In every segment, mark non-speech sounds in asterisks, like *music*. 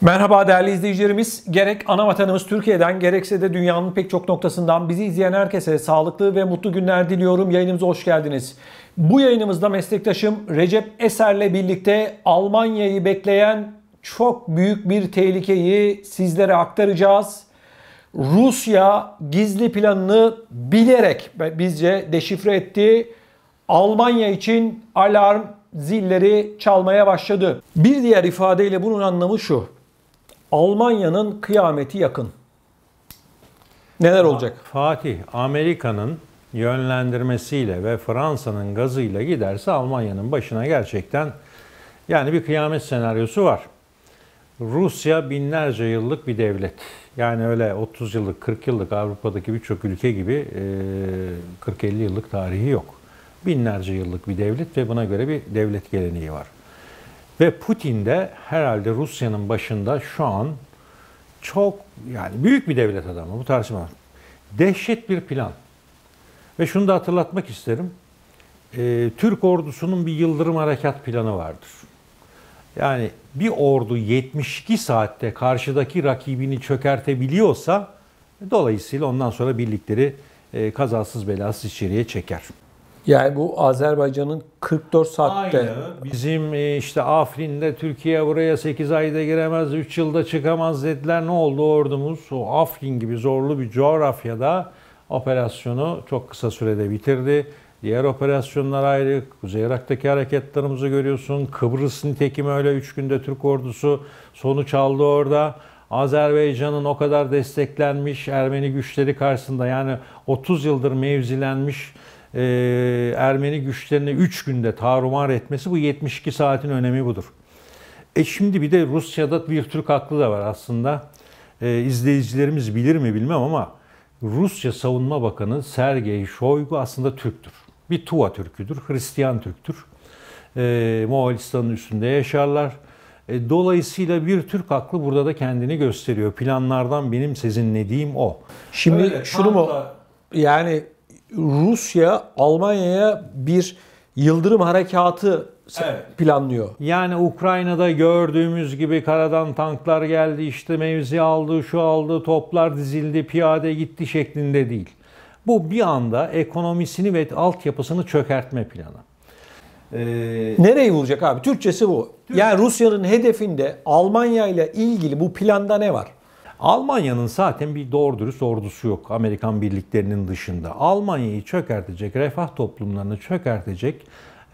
Merhaba değerli izleyicilerimiz. Gerek ana vatanımız Türkiye'den gerekse de dünyanın pek çok noktasından bizi izleyen herkese sağlıklı ve mutlu günler diliyorum. Yayınımıza hoş geldiniz. Bu yayınımızda meslektaşım Recep Eser'le birlikte Almanya'yı bekleyen çok büyük bir tehlikeyi sizlere aktaracağız. Rusya gizli planını bilerek bizce deşifre etti Almanya için alarm zilleri çalmaya başladı. Bir diğer ifadeyle bunun anlamı şu. Almanya'nın kıyameti yakın. Neler olacak? Fatih, Amerika'nın yönlendirmesiyle ve Fransa'nın gazıyla giderse Almanya'nın başına gerçekten yani bir kıyamet senaryosu var. Rusya binlerce yıllık bir devlet. Yani öyle 30 yıllık, 40 yıllık Avrupa'daki birçok ülke gibi 40-50 yıllık tarihi yok binlerce yıllık bir devlet ve buna göre bir devlet geleneği var. Ve Putin de herhalde Rusya'nın başında şu an çok yani büyük bir devlet adamı bu tartışma. Dehşet bir plan. Ve şunu da hatırlatmak isterim. Ee, Türk ordusunun bir yıldırım harekat planı vardır. Yani bir ordu 72 saatte karşıdaki rakibini çökertebiliyorsa dolayısıyla ondan sonra birlikleri e, kazasız belasız içeriye çeker. Yani bu Azerbaycan'ın 44 saatte... Aynı. Bizim e, işte Afrin'de Türkiye buraya 8 ayda giremez, 3 yılda çıkamaz dediler. Ne oldu ordumuz? O Afrin gibi zorlu bir coğrafyada operasyonu çok kısa sürede bitirdi. Diğer operasyonlar ayrı. Kuzey Irak'taki hareketlerimizi görüyorsun. Kıbrıs nitekim öyle 3 günde Türk ordusu sonuç aldı orada. Azerbaycan'ın o kadar desteklenmiş Ermeni güçleri karşısında yani 30 yıldır mevzilenmiş e, Ermeni güçlerini 3 günde tarumar etmesi bu 72 saatin önemi budur. E şimdi bir de Rusya'da bir Türk aklı da var aslında. E, izleyicilerimiz bilir mi bilmem ama Rusya Savunma Bakanı Sergey Shoigu aslında Türktür. Bir Tuva Türküdür, Hristiyan Türktür. E, Moğolistan'ın üstünde yaşarlar. E, dolayısıyla bir Türk aklı burada da kendini gösteriyor. Planlardan benim ne diyeyim o. Şimdi Öyle, şunu mu? Da... Yani Rusya Almanya'ya bir yıldırım harekatı evet. planlıyor. Yani Ukrayna'da gördüğümüz gibi karadan tanklar geldi, işte mevzi aldı, şu aldı, toplar dizildi, piyade gitti şeklinde değil. Bu bir anda ekonomisini ve altyapısını çökertme planı. Ee, Nereye vuracak abi? Türkçesi bu. Türk... Yani Rusya'nın hedefinde Almanya ile ilgili bu planda ne var? Almanya'nın zaten bir doğru dürüst ordusu yok Amerikan birliklerinin dışında. Almanya'yı çökertecek, refah toplumlarını çökertecek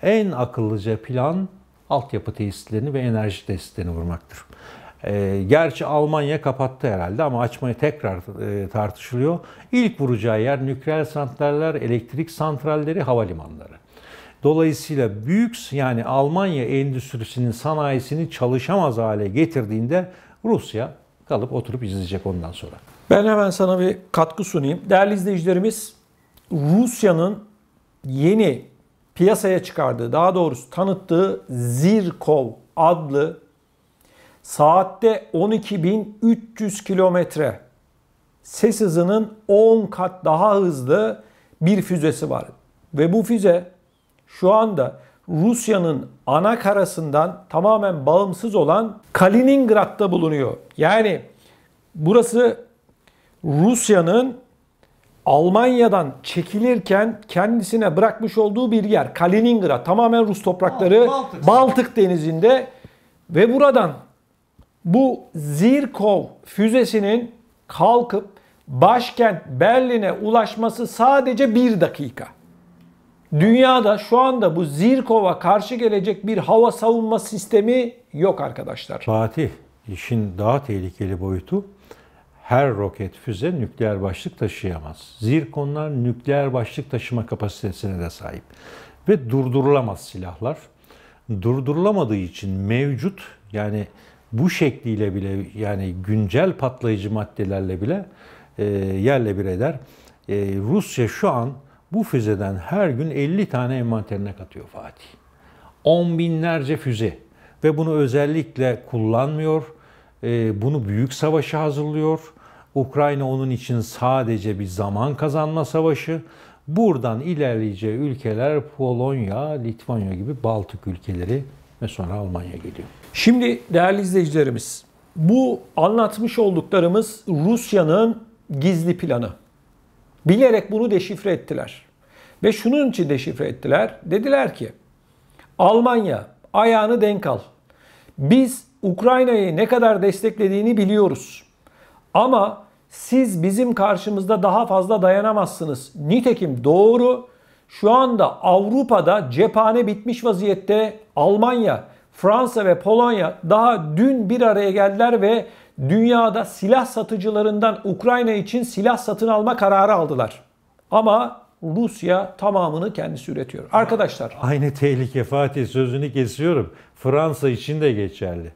en akıllıca plan altyapı tesislerini ve enerji tesislerini vurmaktır. E, gerçi Almanya kapattı herhalde ama açmayı tekrar e, tartışılıyor. İlk vuracağı yer nükleer santraller, elektrik santralleri, havalimanları. Dolayısıyla büyük yani Almanya endüstrisinin sanayisini çalışamaz hale getirdiğinde Rusya kalıp oturup izleyecek ondan sonra. Ben hemen sana bir katkı sunayım. Değerli izleyicilerimiz Rusya'nın yeni piyasaya çıkardığı, daha doğrusu tanıttığı Zirkov adlı saatte 12.300 kilometre ses hızının 10 kat daha hızlı bir füzesi var. Ve bu füze şu anda Rusya'nın ana karasından tamamen bağımsız olan Kaliningrad'da bulunuyor. Yani burası Rusya'nın Almanya'dan çekilirken kendisine bırakmış olduğu bir yer. Kaliningrad tamamen Rus toprakları Baltık, Baltık denizinde ve buradan bu Zirkov füzesinin kalkıp başkent Berlin'e ulaşması sadece bir dakika. Dünyada şu anda bu Zirkov'a karşı gelecek bir hava savunma sistemi yok arkadaşlar. Fatih, işin daha tehlikeli boyutu her roket füze nükleer başlık taşıyamaz. Zirkonlar nükleer başlık taşıma kapasitesine de sahip ve durdurulamaz silahlar. Durdurulamadığı için mevcut yani bu şekliyle bile yani güncel patlayıcı maddelerle bile e, yerle bir eder. E, Rusya şu an bu füzeden her gün 50 tane envanterine katıyor Fatih. On binlerce füze ve bunu özellikle kullanmıyor. E, bunu büyük savaşa hazırlıyor. Ukrayna onun için sadece bir zaman kazanma savaşı. Buradan ilerleyeceği ülkeler Polonya, Litvanya gibi Baltık ülkeleri ve sonra Almanya geliyor. Şimdi değerli izleyicilerimiz bu anlatmış olduklarımız Rusya'nın gizli planı. Bilerek bunu deşifre ettiler. Ve şunun için deşifre ettiler. Dediler ki Almanya ayağını denk al. Biz Ukrayna'yı ne kadar desteklediğini biliyoruz. Ama siz bizim karşımızda daha fazla dayanamazsınız. Nitekim doğru şu anda Avrupa'da cephane bitmiş vaziyette Almanya, Fransa ve Polonya daha dün bir araya geldiler ve dünyada silah satıcılarından Ukrayna için silah satın alma kararı aldılar. Ama Rusya tamamını kendisi üretiyor. Arkadaşlar. Aynı tehlike Fatih sözünü kesiyorum. Fransa için de geçerli.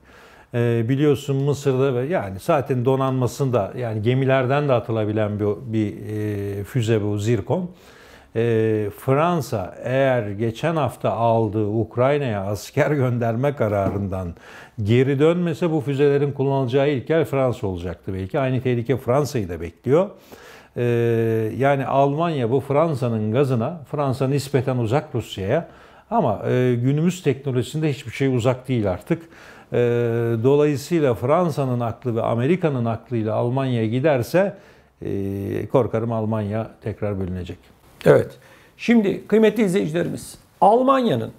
Ee, biliyorsun Mısır'da ve yani zaten donanmasında yani gemilerden de atılabilen bir, bir e, füze bu Zircon e, Fransa eğer geçen hafta aldığı Ukrayna'ya asker *laughs* gönderme kararından geri dönmese bu füzelerin kullanılacağı ilk yer Fransa olacaktı belki. Aynı tehlike Fransa'yı da bekliyor. E, yani Almanya bu Fransa'nın gazına, Fransa nispeten uzak Rusya'ya ama e, günümüz teknolojisinde hiçbir şey uzak değil artık. E, dolayısıyla Fransa'nın aklı ve Amerika'nın aklıyla Almanya'ya giderse e, korkarım Almanya tekrar bölünecek. Evet. Şimdi kıymetli izleyicilerimiz Almanya'nın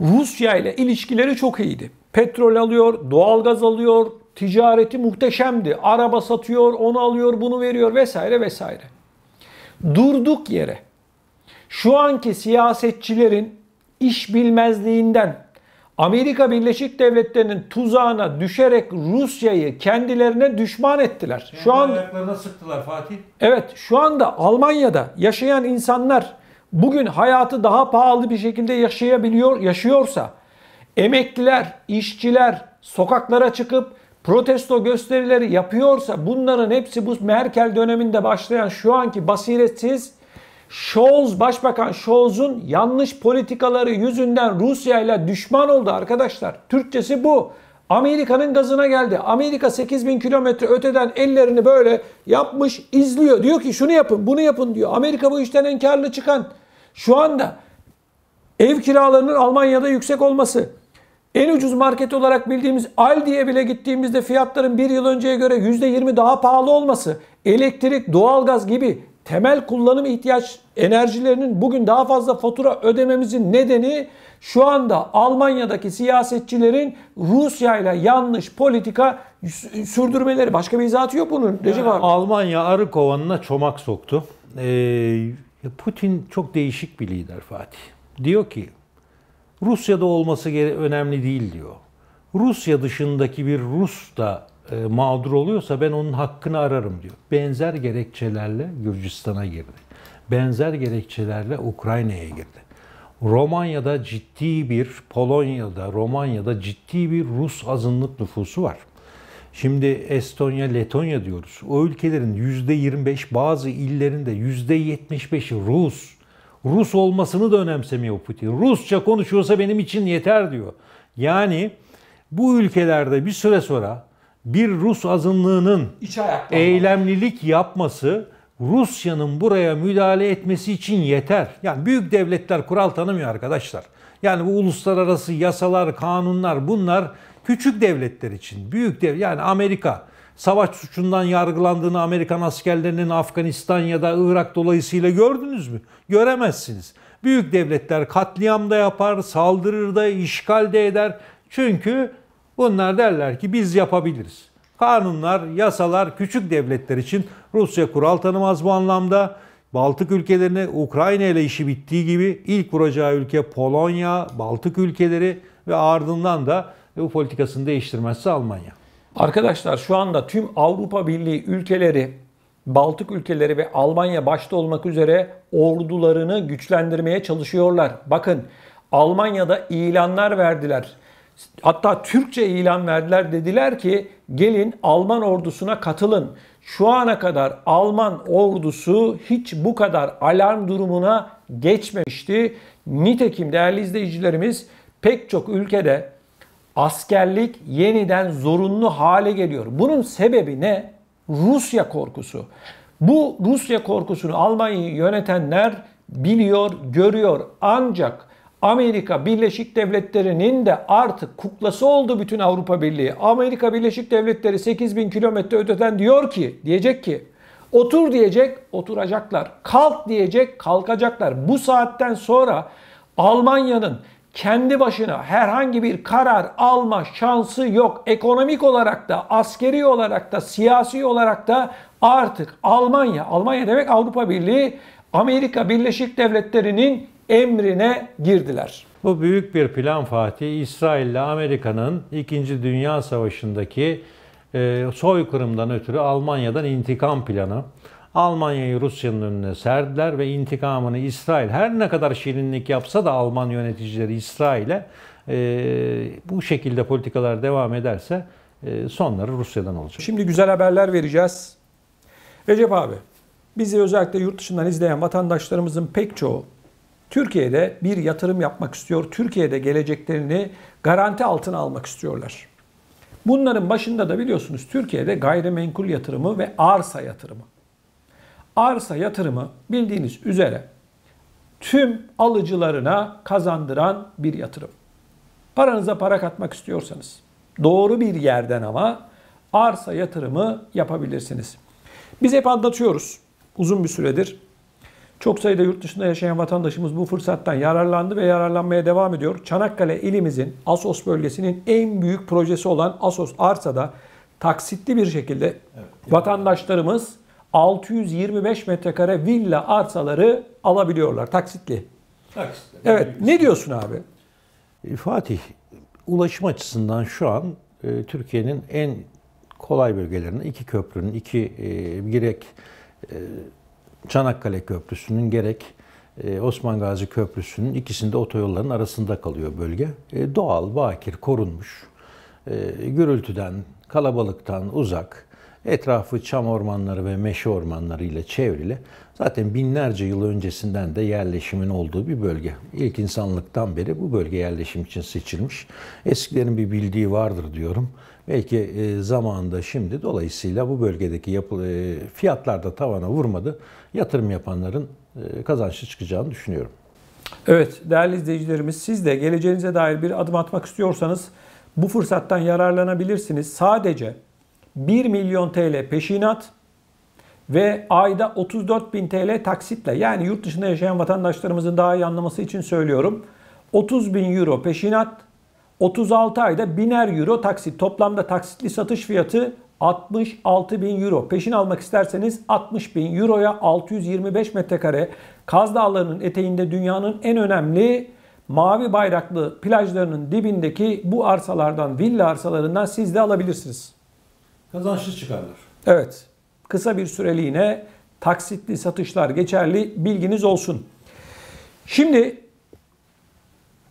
Rusya ile ilişkileri çok iyiydi. Petrol alıyor, doğalgaz alıyor, ticareti muhteşemdi. Araba satıyor, onu alıyor, bunu veriyor vesaire vesaire. Durduk yere şu anki siyasetçilerin iş bilmezliğinden Amerika Birleşik Devletleri'nin tuzağına düşerek Rusya'yı kendilerine düşman ettiler. Kendi şu an ayaklarına sıktılar Fatih. Evet, şu anda Almanya'da yaşayan insanlar bugün hayatı daha pahalı bir şekilde yaşayabiliyor, yaşıyorsa emekliler, işçiler sokaklara çıkıp protesto gösterileri yapıyorsa bunların hepsi bu Merkel döneminde başlayan şu anki basiretsiz Scholz, Başbakan Scholz'un yanlış politikaları yüzünden Rusya ile düşman oldu arkadaşlar. Türkçesi bu. Amerika'nın gazına geldi. Amerika 8 bin kilometre öteden ellerini böyle yapmış izliyor. Diyor ki şunu yapın bunu yapın diyor. Amerika bu işten en karlı çıkan. Şu anda ev kiralarının Almanya'da yüksek olması. En ucuz market olarak bildiğimiz Aldi'ye bile gittiğimizde fiyatların bir yıl önceye göre %20 daha pahalı olması. Elektrik, doğalgaz gibi temel kullanım ihtiyaç enerjilerinin bugün daha fazla fatura ödememizin nedeni şu anda Almanya'daki siyasetçilerin Rusya ile yanlış politika sürdürmeleri. Başka bir izahatı yok bunun. Recep abi. Almanya arı kovanına çomak soktu. Ee, Putin çok değişik bir lider Fatih. Diyor ki Rusya'da olması önemli değil diyor. Rusya dışındaki bir Rus da e, mağdur oluyorsa ben onun hakkını ararım diyor. Benzer gerekçelerle Gürcistan'a girdi. Benzer gerekçelerle Ukrayna'ya girdi. Romanya'da ciddi bir, Polonya'da, Romanya'da ciddi bir Rus azınlık nüfusu var. Şimdi Estonya, Letonya diyoruz. O ülkelerin %25 bazı illerinde %75'i Rus. Rus olmasını da önemsemiyor Putin. Rusça konuşuyorsa benim için yeter diyor. Yani bu ülkelerde bir süre sonra bir Rus azınlığının eylemlilik yapması Rusya'nın buraya müdahale etmesi için yeter. Yani büyük devletler kural tanımıyor arkadaşlar. Yani bu uluslararası yasalar, kanunlar bunlar küçük devletler için. Büyük dev yani Amerika savaş suçundan yargılandığını Amerikan askerlerinin Afganistan ya da Irak dolayısıyla gördünüz mü? Göremezsiniz. Büyük devletler katliam da yapar, saldırır da, işgal de eder. Çünkü Bunlar derler ki biz yapabiliriz. Kanunlar, yasalar küçük devletler için Rusya kural tanımaz bu anlamda. Baltık ülkelerine Ukrayna ile işi bittiği gibi ilk vuracağı ülke Polonya, Baltık ülkeleri ve ardından da bu politikasını değiştirmezse Almanya. Arkadaşlar şu anda tüm Avrupa Birliği ülkeleri, Baltık ülkeleri ve Almanya başta olmak üzere ordularını güçlendirmeye çalışıyorlar. Bakın Almanya'da ilanlar verdiler. Hatta Türkçe ilan verdiler dediler ki gelin Alman ordusuna katılın. Şu ana kadar Alman ordusu hiç bu kadar alarm durumuna geçmemişti. Nitekim değerli izleyicilerimiz pek çok ülkede askerlik yeniden zorunlu hale geliyor. Bunun sebebi ne? Rusya korkusu. Bu Rusya korkusunu Almanya'yı yönetenler biliyor, görüyor. Ancak Amerika Birleşik Devletleri'nin de artık kuklası oldu bütün Avrupa Birliği. Amerika Birleşik Devletleri 8 bin kilometre öteden diyor ki, diyecek ki otur diyecek, oturacaklar. Kalk diyecek, kalkacaklar. Bu saatten sonra Almanya'nın kendi başına herhangi bir karar alma şansı yok. Ekonomik olarak da, askeri olarak da, siyasi olarak da artık Almanya, Almanya demek Avrupa Birliği, Amerika Birleşik Devletleri'nin emrine girdiler. Bu büyük bir plan Fatih. İsrail ile Amerika'nın 2. Dünya Savaşı'ndaki e, soykırımdan ötürü Almanya'dan intikam planı. Almanya'yı Rusya'nın önüne serdiler ve intikamını İsrail her ne kadar şirinlik yapsa da Alman yöneticileri İsrail'e e, bu şekilde politikalar devam ederse e, sonları Rusya'dan olacak. Şimdi güzel haberler vereceğiz. Recep abi bizi özellikle yurt dışından izleyen vatandaşlarımızın pek çoğu Türkiye'de bir yatırım yapmak istiyor. Türkiye'de geleceklerini garanti altına almak istiyorlar. Bunların başında da biliyorsunuz Türkiye'de gayrimenkul yatırımı ve arsa yatırımı. Arsa yatırımı bildiğiniz üzere tüm alıcılarına kazandıran bir yatırım. Paranıza para katmak istiyorsanız doğru bir yerden ama arsa yatırımı yapabilirsiniz. Biz hep anlatıyoruz uzun bir süredir çok sayıda yurt dışında yaşayan vatandaşımız bu fırsattan yararlandı ve yararlanmaya devam ediyor. Çanakkale ilimizin Asos bölgesinin en büyük projesi olan Asos Arsa'da taksitli bir şekilde evet, vatandaşlarımız 625 metrekare villa arsaları alabiliyorlar taksitli. Taksitli. Evet ne diyorsun abi? E, Fatih ulaşım açısından şu an e, Türkiye'nin en kolay bölgelerinden iki köprünün, iki e, girek e, Çanakkale Köprüsü'nün gerek e, Osman Gazi Köprüsü'nün ikisinde otoyolların arasında kalıyor bölge. E, doğal, bakir, korunmuş, e, gürültüden, kalabalıktan uzak, etrafı çam ormanları ve meşe ormanları ile çevrili Zaten binlerce yıl öncesinden de yerleşimin olduğu bir bölge. İlk insanlıktan beri bu bölge yerleşim için seçilmiş. Eskilerin bir bildiği vardır diyorum. Belki e, zamanında şimdi dolayısıyla bu bölgedeki yapı, e, fiyatlar da tavana vurmadı. Yatırım yapanların e, kazançlı çıkacağını düşünüyorum. Evet değerli izleyicilerimiz siz de geleceğinize dair bir adım atmak istiyorsanız bu fırsattan yararlanabilirsiniz. Sadece 1 milyon TL peşinat ve ayda 34 bin TL taksitle yani yurt dışında yaşayan vatandaşlarımızın daha iyi anlaması için söylüyorum. 30 bin euro peşinat, 36 ayda biner euro taksit. Toplamda taksitli satış fiyatı 66 bin euro. Peşin almak isterseniz 60 bin euroya 625 metrekare Kaz Dağları'nın eteğinde dünyanın en önemli mavi bayraklı plajlarının dibindeki bu arsalardan, villa arsalarından siz de alabilirsiniz. Kazançlı çıkarlar. Evet kısa bir süreliğine taksitli satışlar geçerli bilginiz olsun. Şimdi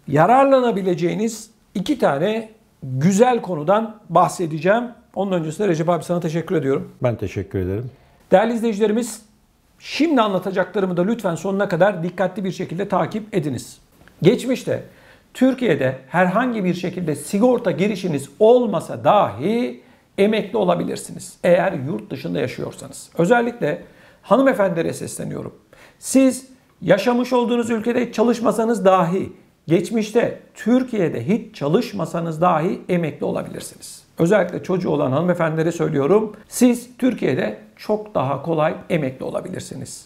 yararlanabileceğiniz iki tane güzel konudan bahsedeceğim. Onun öncesinde Recep abi sana teşekkür ediyorum. Ben teşekkür ederim. Değerli izleyicilerimiz şimdi anlatacaklarımı da lütfen sonuna kadar dikkatli bir şekilde takip ediniz. Geçmişte Türkiye'de herhangi bir şekilde sigorta girişiniz olmasa dahi emekli olabilirsiniz. Eğer yurt dışında yaşıyorsanız. Özellikle hanımefendilere sesleniyorum. Siz yaşamış olduğunuz ülkede çalışmasanız dahi geçmişte Türkiye'de hiç çalışmasanız dahi emekli olabilirsiniz. Özellikle çocuğu olan hanımefendilere söylüyorum. Siz Türkiye'de çok daha kolay emekli olabilirsiniz.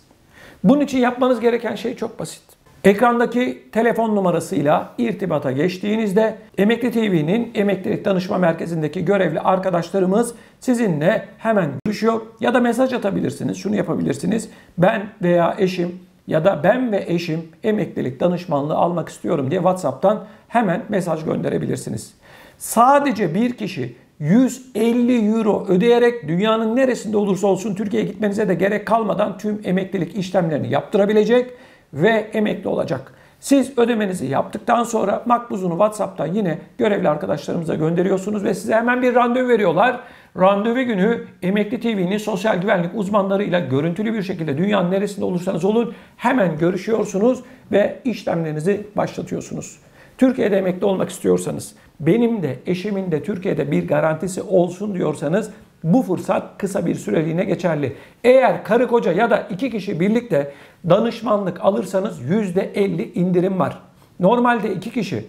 Bunun için yapmanız gereken şey çok basit. Ekrandaki telefon numarasıyla irtibata geçtiğinizde Emekli TV'nin Emeklilik Danışma Merkezi'ndeki görevli arkadaşlarımız sizinle hemen görüşüyor ya da mesaj atabilirsiniz. Şunu yapabilirsiniz. Ben veya eşim ya da ben ve eşim emeklilik danışmanlığı almak istiyorum diye WhatsApp'tan hemen mesaj gönderebilirsiniz. Sadece bir kişi 150 euro ödeyerek dünyanın neresinde olursa olsun Türkiye'ye gitmenize de gerek kalmadan tüm emeklilik işlemlerini yaptırabilecek ve emekli olacak. Siz ödemenizi yaptıktan sonra makbuzunu WhatsApp'tan yine görevli arkadaşlarımıza gönderiyorsunuz ve size hemen bir randevu veriyorlar. Randevu günü Emekli TV'nin sosyal güvenlik uzmanlarıyla görüntülü bir şekilde dünyanın neresinde olursanız olun hemen görüşüyorsunuz ve işlemlerinizi başlatıyorsunuz. Türkiye'de emekli olmak istiyorsanız, benim de eşimin de Türkiye'de bir garantisi olsun diyorsanız bu fırsat kısa bir süreliğine geçerli. Eğer karı koca ya da iki kişi birlikte danışmanlık alırsanız %50 indirim var. Normalde iki kişi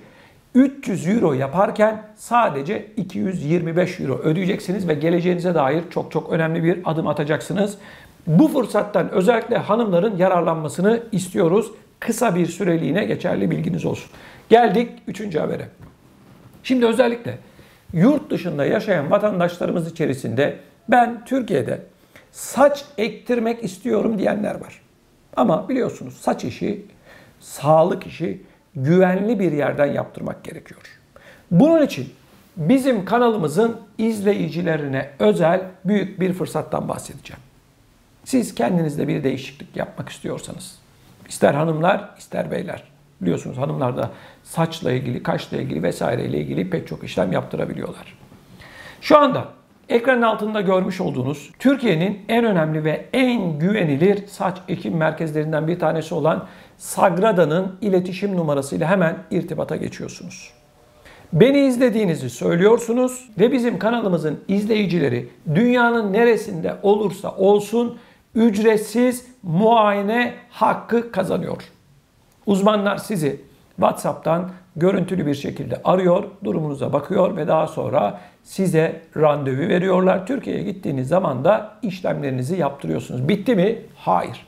300 euro yaparken sadece 225 euro ödeyeceksiniz ve geleceğinize dair çok çok önemli bir adım atacaksınız. Bu fırsattan özellikle hanımların yararlanmasını istiyoruz. Kısa bir süreliğine geçerli bilginiz olsun. Geldik 3. habere. Şimdi özellikle yurt dışında yaşayan vatandaşlarımız içerisinde ben Türkiye'de saç ektirmek istiyorum diyenler var. Ama biliyorsunuz saç işi, sağlık işi güvenli bir yerden yaptırmak gerekiyor. Bunun için bizim kanalımızın izleyicilerine özel büyük bir fırsattan bahsedeceğim. Siz kendinizde bir değişiklik yapmak istiyorsanız, ister hanımlar ister beyler Biliyorsunuz hanımlar da saçla ilgili, kaşla ilgili vesaireyle ilgili pek çok işlem yaptırabiliyorlar. Şu anda ekranın altında görmüş olduğunuz Türkiye'nin en önemli ve en güvenilir saç ekim merkezlerinden bir tanesi olan Sagrada'nın iletişim numarasıyla hemen irtibata geçiyorsunuz. Beni izlediğinizi söylüyorsunuz ve bizim kanalımızın izleyicileri dünyanın neresinde olursa olsun ücretsiz muayene hakkı kazanıyor. Uzmanlar sizi WhatsApp'tan görüntülü bir şekilde arıyor, durumunuza bakıyor ve daha sonra size randevu veriyorlar. Türkiye'ye gittiğiniz zaman da işlemlerinizi yaptırıyorsunuz. Bitti mi? Hayır.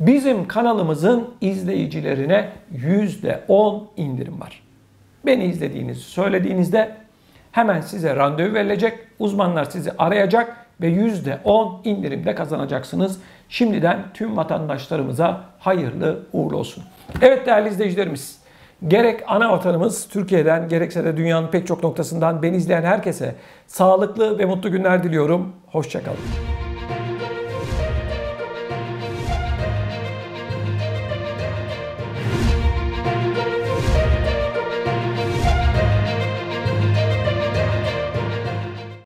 Bizim kanalımızın izleyicilerine %10 indirim var. Beni izlediğinizi söylediğinizde hemen size randevu verilecek. Uzmanlar sizi arayacak ve %10 indirimde kazanacaksınız. Şimdiden tüm vatandaşlarımıza hayırlı uğurlu olsun. Evet değerli izleyicilerimiz, gerek ana vatanımız Türkiye'den gerekse de dünyanın pek çok noktasından beni izleyen herkese sağlıklı ve mutlu günler diliyorum. Hoşçakalın.